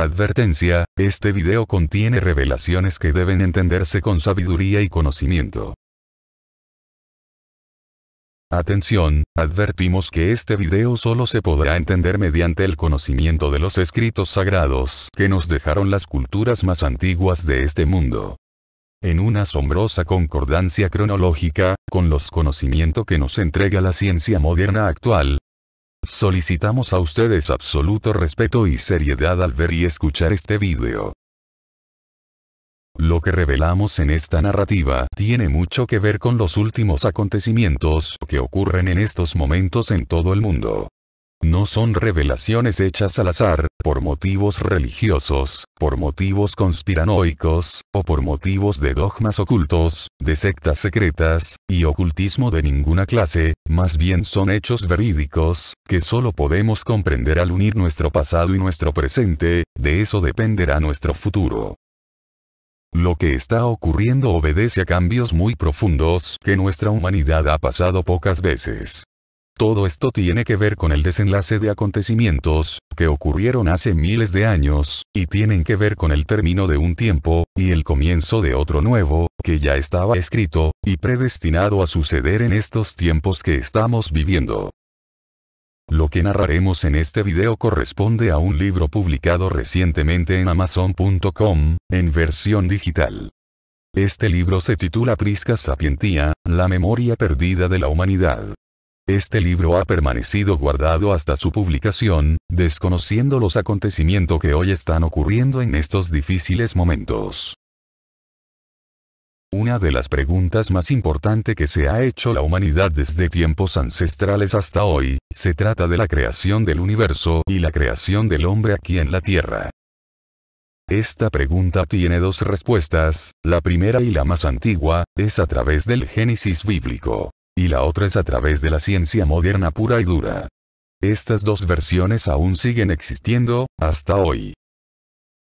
Advertencia, este video contiene revelaciones que deben entenderse con sabiduría y conocimiento. Atención, advertimos que este video solo se podrá entender mediante el conocimiento de los escritos sagrados que nos dejaron las culturas más antiguas de este mundo. En una asombrosa concordancia cronológica, con los conocimientos que nos entrega la ciencia moderna actual, Solicitamos a ustedes absoluto respeto y seriedad al ver y escuchar este vídeo. Lo que revelamos en esta narrativa tiene mucho que ver con los últimos acontecimientos que ocurren en estos momentos en todo el mundo. No son revelaciones hechas al azar, por motivos religiosos, por motivos conspiranoicos, o por motivos de dogmas ocultos, de sectas secretas, y ocultismo de ninguna clase, más bien son hechos verídicos, que solo podemos comprender al unir nuestro pasado y nuestro presente, de eso dependerá nuestro futuro. Lo que está ocurriendo obedece a cambios muy profundos que nuestra humanidad ha pasado pocas veces. Todo esto tiene que ver con el desenlace de acontecimientos, que ocurrieron hace miles de años, y tienen que ver con el término de un tiempo, y el comienzo de otro nuevo, que ya estaba escrito, y predestinado a suceder en estos tiempos que estamos viviendo. Lo que narraremos en este video corresponde a un libro publicado recientemente en Amazon.com, en versión digital. Este libro se titula Prisca Sapientia, la memoria perdida de la humanidad. Este libro ha permanecido guardado hasta su publicación, desconociendo los acontecimientos que hoy están ocurriendo en estos difíciles momentos. Una de las preguntas más importantes que se ha hecho la humanidad desde tiempos ancestrales hasta hoy, se trata de la creación del universo y la creación del hombre aquí en la Tierra. Esta pregunta tiene dos respuestas, la primera y la más antigua, es a través del Génesis bíblico y la otra es a través de la ciencia moderna pura y dura. Estas dos versiones aún siguen existiendo, hasta hoy.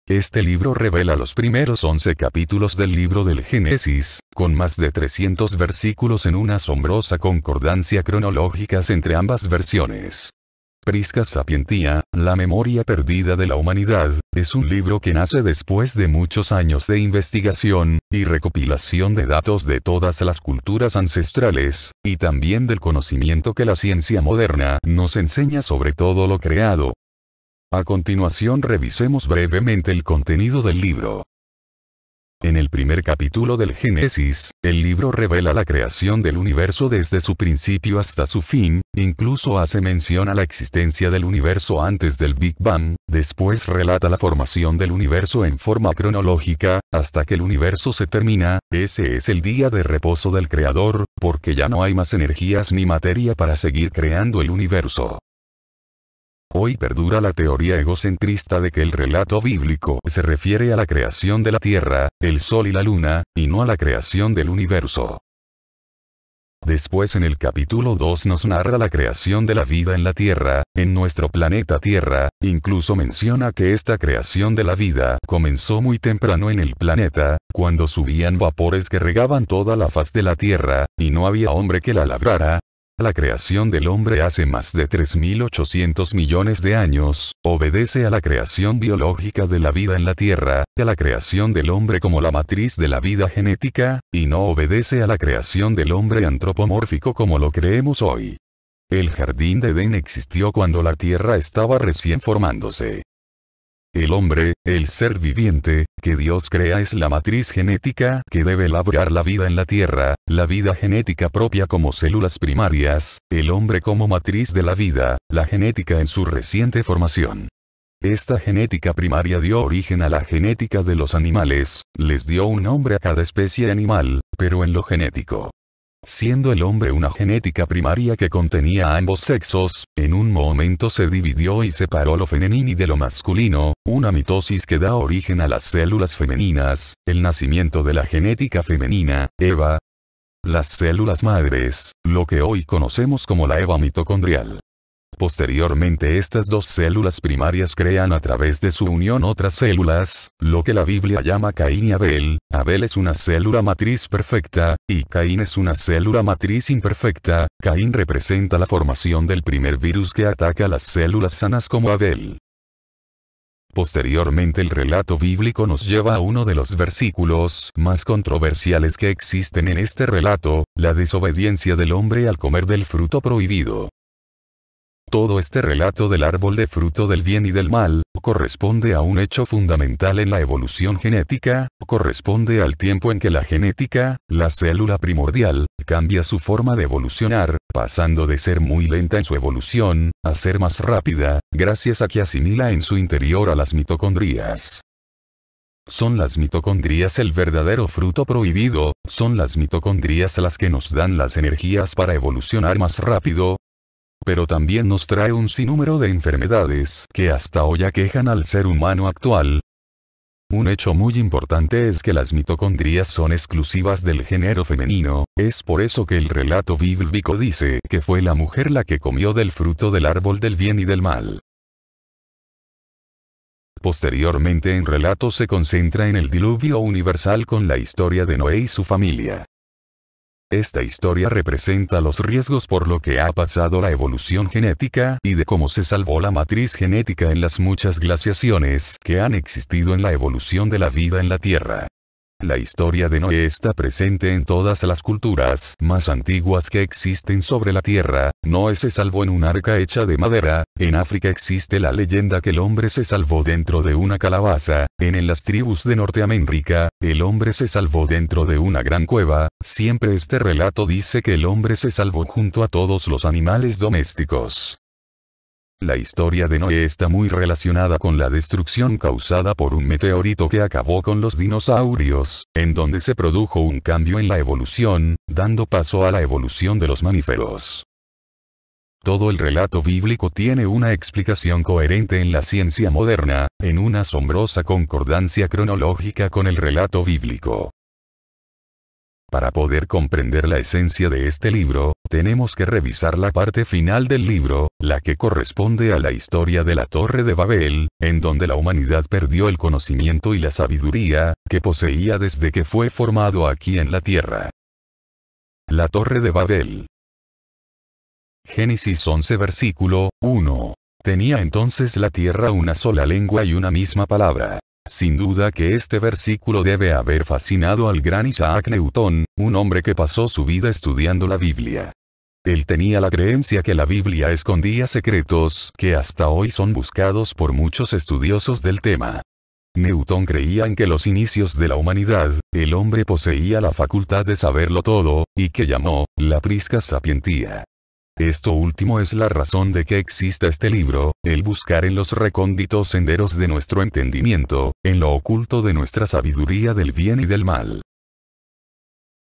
Este libro revela los primeros 11 capítulos del libro del Génesis, con más de 300 versículos en una asombrosa concordancia cronológica entre ambas versiones. Prisca Sapientia, La memoria perdida de la humanidad, es un libro que nace después de muchos años de investigación, y recopilación de datos de todas las culturas ancestrales, y también del conocimiento que la ciencia moderna nos enseña sobre todo lo creado. A continuación revisemos brevemente el contenido del libro. En el primer capítulo del Génesis, el libro revela la creación del universo desde su principio hasta su fin, incluso hace mención a la existencia del universo antes del Big Bang, después relata la formación del universo en forma cronológica, hasta que el universo se termina, ese es el día de reposo del Creador, porque ya no hay más energías ni materia para seguir creando el universo. Hoy perdura la teoría egocentrista de que el relato bíblico se refiere a la creación de la Tierra, el Sol y la Luna, y no a la creación del universo. Después en el capítulo 2 nos narra la creación de la vida en la Tierra, en nuestro planeta Tierra, incluso menciona que esta creación de la vida comenzó muy temprano en el planeta, cuando subían vapores que regaban toda la faz de la Tierra, y no había hombre que la labrara, la creación del hombre hace más de 3.800 millones de años, obedece a la creación biológica de la vida en la Tierra, a la creación del hombre como la matriz de la vida genética, y no obedece a la creación del hombre antropomórfico como lo creemos hoy. El jardín de Edén existió cuando la Tierra estaba recién formándose. El hombre, el ser viviente, que Dios crea es la matriz genética que debe elaborar la vida en la Tierra, la vida genética propia como células primarias, el hombre como matriz de la vida, la genética en su reciente formación. Esta genética primaria dio origen a la genética de los animales, les dio un nombre a cada especie animal, pero en lo genético, Siendo el hombre una genética primaria que contenía ambos sexos, en un momento se dividió y separó lo femenino de lo masculino, una mitosis que da origen a las células femeninas, el nacimiento de la genética femenina, EVA. Las células madres, lo que hoy conocemos como la EVA mitocondrial. Posteriormente estas dos células primarias crean a través de su unión otras células, lo que la Biblia llama Caín y Abel. Abel es una célula matriz perfecta, y Caín es una célula matriz imperfecta. Caín representa la formación del primer virus que ataca a las células sanas como Abel. Posteriormente el relato bíblico nos lleva a uno de los versículos más controversiales que existen en este relato, la desobediencia del hombre al comer del fruto prohibido. Todo este relato del árbol de fruto del bien y del mal, corresponde a un hecho fundamental en la evolución genética, corresponde al tiempo en que la genética, la célula primordial, cambia su forma de evolucionar, pasando de ser muy lenta en su evolución, a ser más rápida, gracias a que asimila en su interior a las mitocondrias. Son las mitocondrias el verdadero fruto prohibido, son las mitocondrias las que nos dan las energías para evolucionar más rápido, pero también nos trae un sinnúmero de enfermedades que hasta hoy aquejan al ser humano actual. Un hecho muy importante es que las mitocondrias son exclusivas del género femenino, es por eso que el relato bíblico dice que fue la mujer la que comió del fruto del árbol del bien y del mal. Posteriormente en relato se concentra en el diluvio universal con la historia de Noé y su familia. Esta historia representa los riesgos por lo que ha pasado la evolución genética y de cómo se salvó la matriz genética en las muchas glaciaciones que han existido en la evolución de la vida en la Tierra. La historia de Noé está presente en todas las culturas más antiguas que existen sobre la Tierra, Noé se salvó en un arca hecha de madera, en África existe la leyenda que el hombre se salvó dentro de una calabaza, en, en las tribus de Norteamérica, el hombre se salvó dentro de una gran cueva, siempre este relato dice que el hombre se salvó junto a todos los animales domésticos. La historia de Noé está muy relacionada con la destrucción causada por un meteorito que acabó con los dinosaurios, en donde se produjo un cambio en la evolución, dando paso a la evolución de los mamíferos. Todo el relato bíblico tiene una explicación coherente en la ciencia moderna, en una asombrosa concordancia cronológica con el relato bíblico. Para poder comprender la esencia de este libro, tenemos que revisar la parte final del libro, la que corresponde a la historia de la Torre de Babel, en donde la humanidad perdió el conocimiento y la sabiduría que poseía desde que fue formado aquí en la tierra. La Torre de Babel. Génesis 11 versículo 1. Tenía entonces la tierra una sola lengua y una misma palabra. Sin duda que este versículo debe haber fascinado al gran Isaac Newton, un hombre que pasó su vida estudiando la Biblia. Él tenía la creencia que la Biblia escondía secretos que hasta hoy son buscados por muchos estudiosos del tema. Newton creía en que los inicios de la humanidad, el hombre poseía la facultad de saberlo todo, y que llamó, la prisca sapientía. Esto último es la razón de que exista este libro, el buscar en los recónditos senderos de nuestro entendimiento, en lo oculto de nuestra sabiduría del bien y del mal.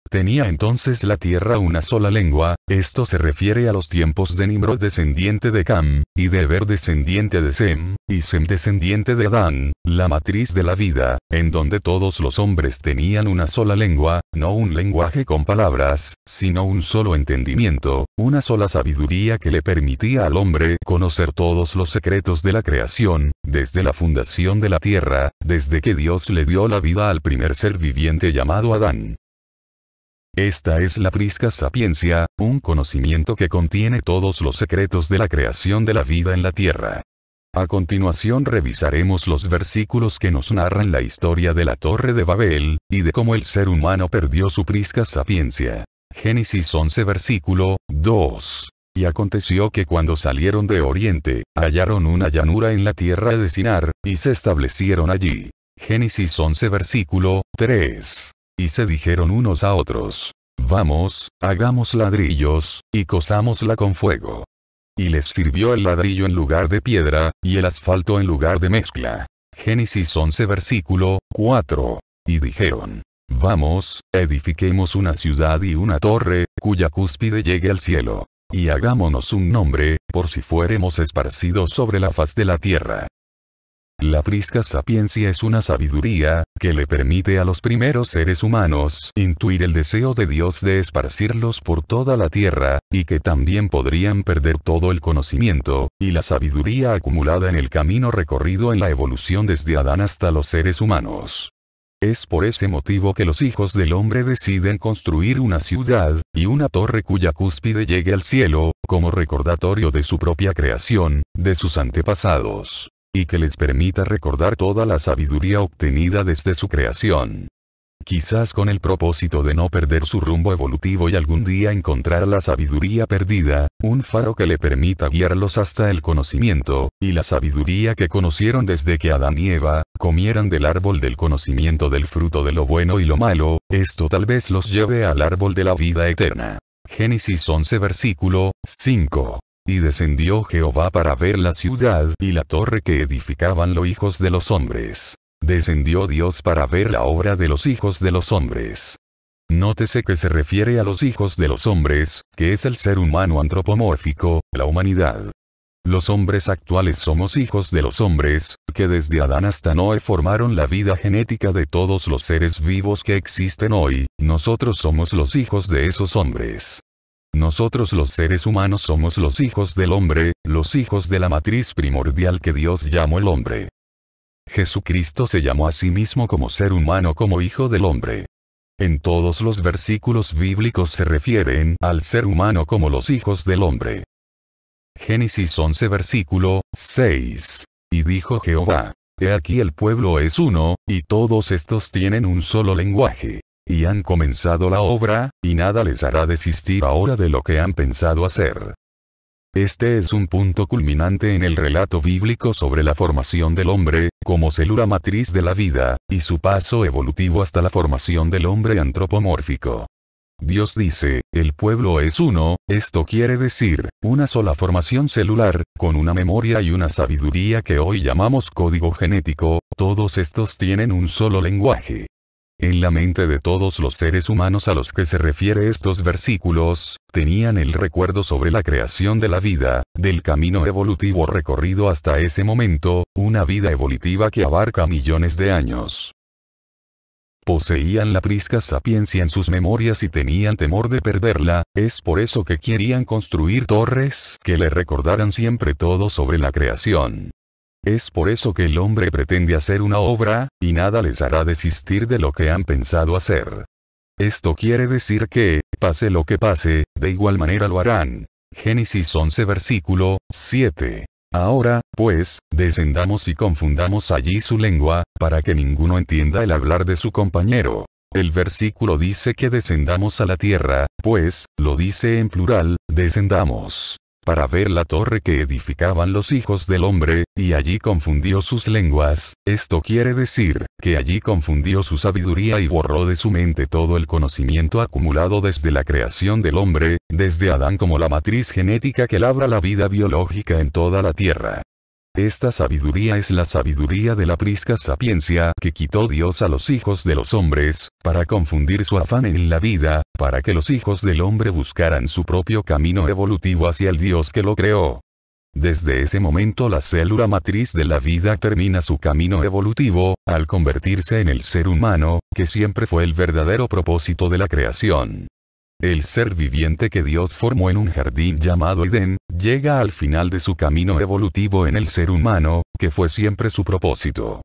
Tenía entonces la tierra una sola lengua, esto se refiere a los tiempos de Nimrod descendiente de Cam, y de Eber descendiente de Sem, y Sem descendiente de Adán, la matriz de la vida, en donde todos los hombres tenían una sola lengua, no un lenguaje con palabras, sino un solo entendimiento, una sola sabiduría que le permitía al hombre conocer todos los secretos de la creación, desde la fundación de la tierra, desde que Dios le dio la vida al primer ser viviente llamado Adán. Esta es la prisca sapiencia, un conocimiento que contiene todos los secretos de la creación de la vida en la tierra. A continuación revisaremos los versículos que nos narran la historia de la Torre de Babel, y de cómo el ser humano perdió su prisca sapiencia. Génesis 11 versículo 2. Y aconteció que cuando salieron de Oriente, hallaron una llanura en la tierra de Sinar, y se establecieron allí. Génesis 11 versículo 3. Y se dijeron unos a otros. Vamos, hagamos ladrillos, y cosámosla con fuego. Y les sirvió el ladrillo en lugar de piedra, y el asfalto en lugar de mezcla. Génesis 11 versículo 4. Y dijeron, Vamos, edifiquemos una ciudad y una torre, cuya cúspide llegue al cielo. Y hagámonos un nombre, por si fuéremos esparcidos sobre la faz de la tierra. La prisca sapiencia es una sabiduría, que le permite a los primeros seres humanos intuir el deseo de Dios de esparcirlos por toda la tierra, y que también podrían perder todo el conocimiento, y la sabiduría acumulada en el camino recorrido en la evolución desde Adán hasta los seres humanos. Es por ese motivo que los hijos del hombre deciden construir una ciudad, y una torre cuya cúspide llegue al cielo, como recordatorio de su propia creación, de sus antepasados y que les permita recordar toda la sabiduría obtenida desde su creación. Quizás con el propósito de no perder su rumbo evolutivo y algún día encontrar la sabiduría perdida, un faro que le permita guiarlos hasta el conocimiento, y la sabiduría que conocieron desde que Adán y Eva, comieran del árbol del conocimiento del fruto de lo bueno y lo malo, esto tal vez los lleve al árbol de la vida eterna. Génesis 11 versículo 5. Y descendió Jehová para ver la ciudad y la torre que edificaban los hijos de los hombres. Descendió Dios para ver la obra de los hijos de los hombres. Nótese que se refiere a los hijos de los hombres, que es el ser humano antropomórfico, la humanidad. Los hombres actuales somos hijos de los hombres, que desde Adán hasta Noé formaron la vida genética de todos los seres vivos que existen hoy, nosotros somos los hijos de esos hombres. Nosotros los seres humanos somos los hijos del hombre, los hijos de la matriz primordial que Dios llamó el hombre. Jesucristo se llamó a sí mismo como ser humano como hijo del hombre. En todos los versículos bíblicos se refieren al ser humano como los hijos del hombre. Génesis 11 versículo 6. Y dijo Jehová, He aquí el pueblo es uno, y todos estos tienen un solo lenguaje, y han comenzado la obra, y nada les hará desistir ahora de lo que han pensado hacer. Este es un punto culminante en el relato bíblico sobre la formación del hombre, como célula matriz de la vida, y su paso evolutivo hasta la formación del hombre antropomórfico. Dios dice, el pueblo es uno, esto quiere decir, una sola formación celular, con una memoria y una sabiduría que hoy llamamos código genético, todos estos tienen un solo lenguaje. En la mente de todos los seres humanos a los que se refiere estos versículos, tenían el recuerdo sobre la creación de la vida, del camino evolutivo recorrido hasta ese momento, una vida evolutiva que abarca millones de años. Poseían la prisca sapiencia en sus memorias y tenían temor de perderla, es por eso que querían construir torres que le recordaran siempre todo sobre la creación. Es por eso que el hombre pretende hacer una obra, y nada les hará desistir de lo que han pensado hacer. Esto quiere decir que, pase lo que pase, de igual manera lo harán. Génesis 11 versículo 7. Ahora, pues, descendamos y confundamos allí su lengua, para que ninguno entienda el hablar de su compañero. El versículo dice que descendamos a la tierra, pues, lo dice en plural, descendamos para ver la torre que edificaban los hijos del hombre, y allí confundió sus lenguas, esto quiere decir, que allí confundió su sabiduría y borró de su mente todo el conocimiento acumulado desde la creación del hombre, desde Adán como la matriz genética que labra la vida biológica en toda la tierra. Esta sabiduría es la sabiduría de la prisca sapiencia que quitó Dios a los hijos de los hombres, para confundir su afán en la vida, para que los hijos del hombre buscaran su propio camino evolutivo hacia el Dios que lo creó. Desde ese momento la célula matriz de la vida termina su camino evolutivo, al convertirse en el ser humano, que siempre fue el verdadero propósito de la creación. El ser viviente que Dios formó en un jardín llamado Edén, llega al final de su camino evolutivo en el ser humano, que fue siempre su propósito.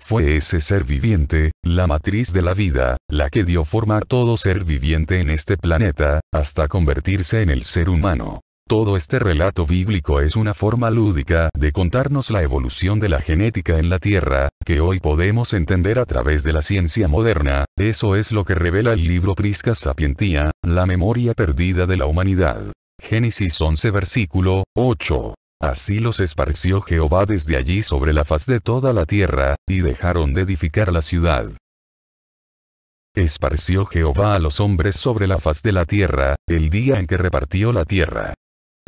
Fue ese ser viviente, la matriz de la vida, la que dio forma a todo ser viviente en este planeta, hasta convertirse en el ser humano. Todo este relato bíblico es una forma lúdica de contarnos la evolución de la genética en la Tierra, que hoy podemos entender a través de la ciencia moderna, eso es lo que revela el libro Prisca Sapientia, la memoria perdida de la humanidad. Génesis 11 versículo 8. Así los esparció Jehová desde allí sobre la faz de toda la tierra, y dejaron de edificar la ciudad. Esparció Jehová a los hombres sobre la faz de la tierra, el día en que repartió la tierra.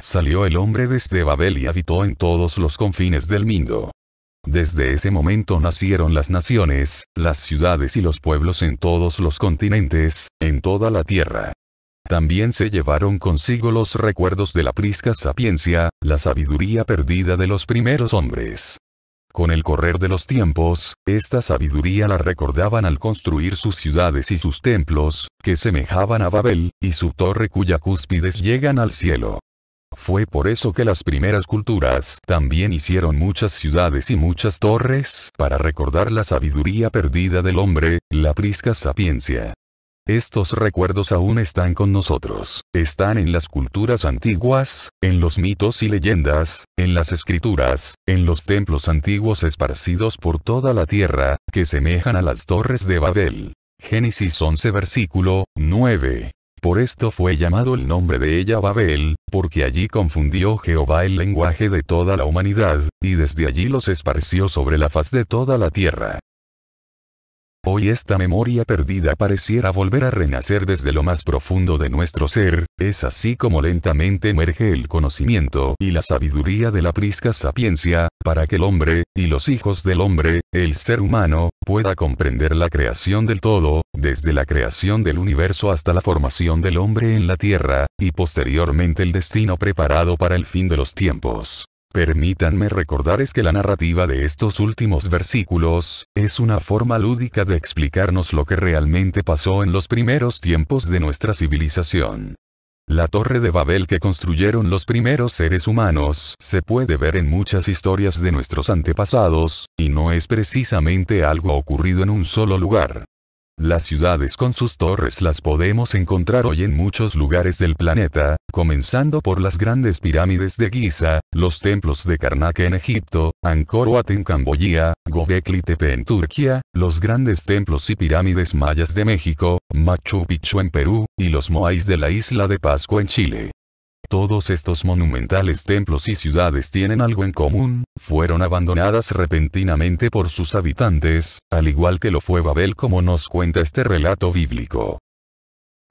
Salió el hombre desde Babel y habitó en todos los confines del mundo. Desde ese momento nacieron las naciones, las ciudades y los pueblos en todos los continentes, en toda la tierra. También se llevaron consigo los recuerdos de la prisca sapiencia, la sabiduría perdida de los primeros hombres. Con el correr de los tiempos, esta sabiduría la recordaban al construir sus ciudades y sus templos, que semejaban a Babel, y su torre cuya cúspides llegan al cielo. Fue por eso que las primeras culturas también hicieron muchas ciudades y muchas torres para recordar la sabiduría perdida del hombre, la prisca sapiencia. Estos recuerdos aún están con nosotros, están en las culturas antiguas, en los mitos y leyendas, en las escrituras, en los templos antiguos esparcidos por toda la tierra, que semejan a las torres de Babel. Génesis 11 versículo 9. Por esto fue llamado el nombre de ella Babel, porque allí confundió Jehová el lenguaje de toda la humanidad, y desde allí los esparció sobre la faz de toda la tierra. Hoy esta memoria perdida pareciera volver a renacer desde lo más profundo de nuestro ser, es así como lentamente emerge el conocimiento y la sabiduría de la prisca sapiencia, para que el hombre, y los hijos del hombre, el ser humano, pueda comprender la creación del todo, desde la creación del universo hasta la formación del hombre en la tierra, y posteriormente el destino preparado para el fin de los tiempos. Permítanme recordarles que la narrativa de estos últimos versículos, es una forma lúdica de explicarnos lo que realmente pasó en los primeros tiempos de nuestra civilización. La torre de Babel que construyeron los primeros seres humanos se puede ver en muchas historias de nuestros antepasados, y no es precisamente algo ocurrido en un solo lugar. Las ciudades con sus torres las podemos encontrar hoy en muchos lugares del planeta, comenzando por las grandes pirámides de Giza, los templos de Karnak en Egipto, Angkor Wat en Camboya, Gobekli Tepe en Turquía, los grandes templos y pirámides mayas de México, Machu Picchu en Perú, y los moais de la isla de Pascua en Chile. Todos estos monumentales templos y ciudades tienen algo en común, fueron abandonadas repentinamente por sus habitantes, al igual que lo fue Babel como nos cuenta este relato bíblico.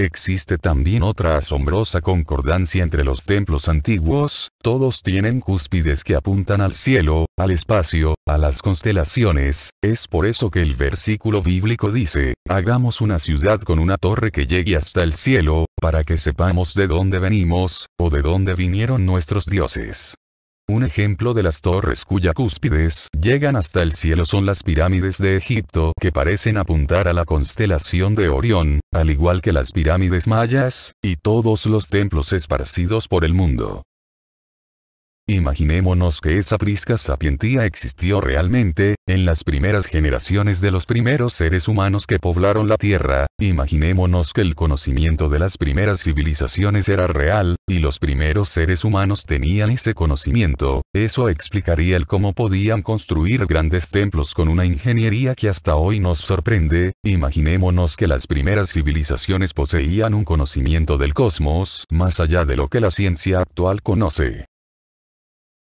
Existe también otra asombrosa concordancia entre los templos antiguos, todos tienen cúspides que apuntan al cielo, al espacio, a las constelaciones, es por eso que el versículo bíblico dice, hagamos una ciudad con una torre que llegue hasta el cielo, para que sepamos de dónde venimos, o de dónde vinieron nuestros dioses. Un ejemplo de las torres cuya cúspides llegan hasta el cielo son las pirámides de Egipto que parecen apuntar a la constelación de Orión, al igual que las pirámides mayas, y todos los templos esparcidos por el mundo. Imaginémonos que esa prisca sapientía existió realmente, en las primeras generaciones de los primeros seres humanos que poblaron la Tierra, imaginémonos que el conocimiento de las primeras civilizaciones era real, y los primeros seres humanos tenían ese conocimiento, eso explicaría el cómo podían construir grandes templos con una ingeniería que hasta hoy nos sorprende, imaginémonos que las primeras civilizaciones poseían un conocimiento del cosmos, más allá de lo que la ciencia actual conoce.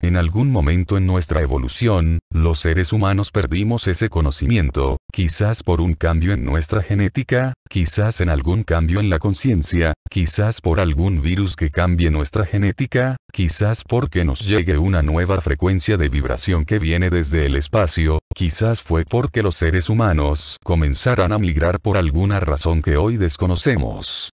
En algún momento en nuestra evolución, los seres humanos perdimos ese conocimiento, quizás por un cambio en nuestra genética, quizás en algún cambio en la conciencia, quizás por algún virus que cambie nuestra genética, quizás porque nos llegue una nueva frecuencia de vibración que viene desde el espacio, quizás fue porque los seres humanos comenzaran a migrar por alguna razón que hoy desconocemos.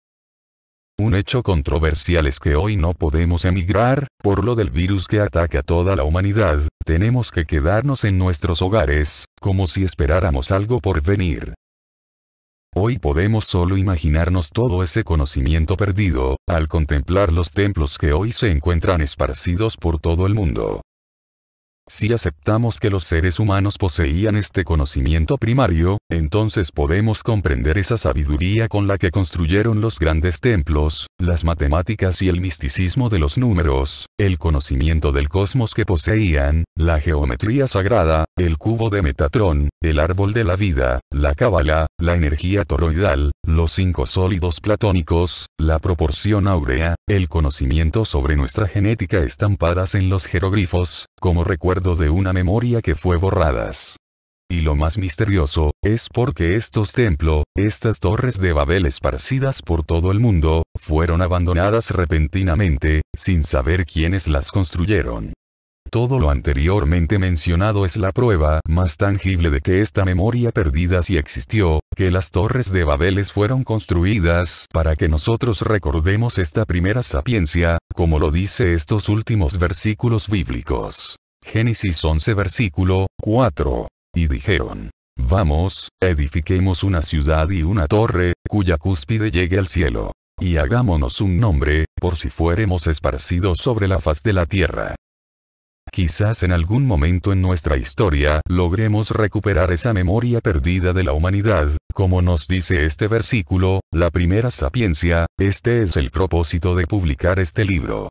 Un hecho controversial es que hoy no podemos emigrar, por lo del virus que ataca a toda la humanidad, tenemos que quedarnos en nuestros hogares, como si esperáramos algo por venir. Hoy podemos solo imaginarnos todo ese conocimiento perdido, al contemplar los templos que hoy se encuentran esparcidos por todo el mundo. Si aceptamos que los seres humanos poseían este conocimiento primario, entonces podemos comprender esa sabiduría con la que construyeron los grandes templos, las matemáticas y el misticismo de los números, el conocimiento del cosmos que poseían, la geometría sagrada, el cubo de Metatrón, el árbol de la vida, la cábala, la energía toroidal, los cinco sólidos platónicos, la proporción áurea, el conocimiento sobre nuestra genética estampadas en los jerogrifos como recuerdo de una memoria que fue borradas. Y lo más misterioso, es porque estos templos, estas torres de Babel esparcidas por todo el mundo, fueron abandonadas repentinamente, sin saber quiénes las construyeron. Todo lo anteriormente mencionado es la prueba más tangible de que esta memoria perdida sí existió, que las torres de Babeles fueron construidas para que nosotros recordemos esta primera sapiencia, como lo dice estos últimos versículos bíblicos. Génesis 11 versículo 4. Y dijeron, Vamos, edifiquemos una ciudad y una torre, cuya cúspide llegue al cielo. Y hagámonos un nombre, por si fuéremos esparcidos sobre la faz de la tierra. Quizás en algún momento en nuestra historia logremos recuperar esa memoria perdida de la humanidad, como nos dice este versículo, la primera sapiencia, este es el propósito de publicar este libro.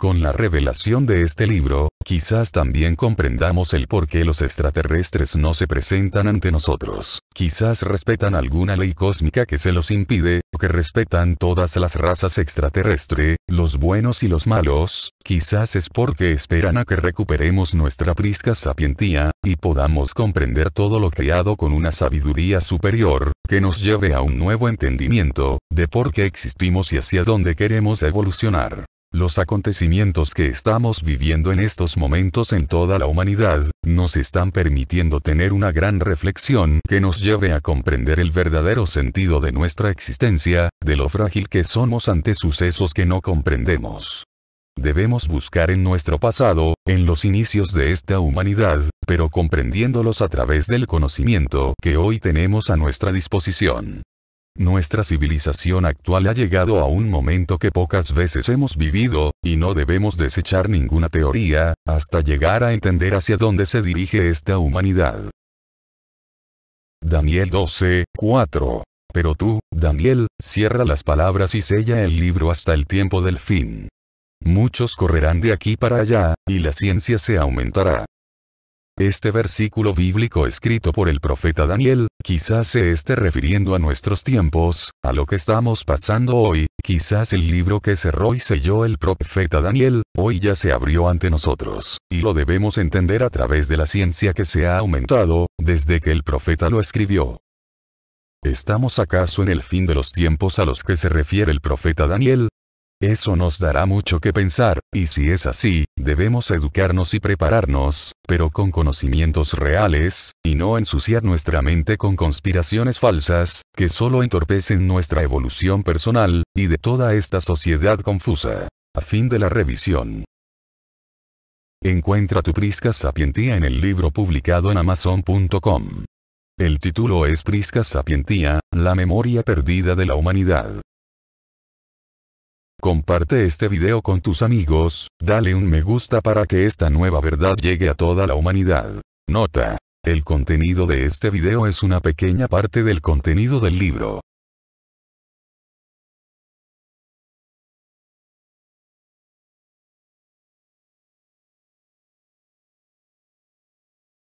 Con la revelación de este libro, quizás también comprendamos el por qué los extraterrestres no se presentan ante nosotros. Quizás respetan alguna ley cósmica que se los impide, que respetan todas las razas extraterrestres, los buenos y los malos, quizás es porque esperan a que recuperemos nuestra prisca sapientía, y podamos comprender todo lo creado con una sabiduría superior, que nos lleve a un nuevo entendimiento, de por qué existimos y hacia dónde queremos evolucionar. Los acontecimientos que estamos viviendo en estos momentos en toda la humanidad, nos están permitiendo tener una gran reflexión que nos lleve a comprender el verdadero sentido de nuestra existencia, de lo frágil que somos ante sucesos que no comprendemos. Debemos buscar en nuestro pasado, en los inicios de esta humanidad, pero comprendiéndolos a través del conocimiento que hoy tenemos a nuestra disposición. Nuestra civilización actual ha llegado a un momento que pocas veces hemos vivido, y no debemos desechar ninguna teoría, hasta llegar a entender hacia dónde se dirige esta humanidad. Daniel 12, 4. Pero tú, Daniel, cierra las palabras y sella el libro hasta el tiempo del fin. Muchos correrán de aquí para allá, y la ciencia se aumentará. Este versículo bíblico escrito por el profeta Daniel, quizás se esté refiriendo a nuestros tiempos, a lo que estamos pasando hoy, quizás el libro que cerró y selló el profeta Daniel, hoy ya se abrió ante nosotros, y lo debemos entender a través de la ciencia que se ha aumentado, desde que el profeta lo escribió. ¿Estamos acaso en el fin de los tiempos a los que se refiere el profeta Daniel? Eso nos dará mucho que pensar, y si es así, debemos educarnos y prepararnos, pero con conocimientos reales, y no ensuciar nuestra mente con conspiraciones falsas, que solo entorpecen nuestra evolución personal, y de toda esta sociedad confusa. A fin de la revisión. Encuentra tu Prisca Sapientía en el libro publicado en amazon.com. El título es Prisca Sapientía, la memoria perdida de la humanidad. Comparte este video con tus amigos, dale un me gusta para que esta nueva verdad llegue a toda la humanidad. Nota. El contenido de este video es una pequeña parte del contenido del libro.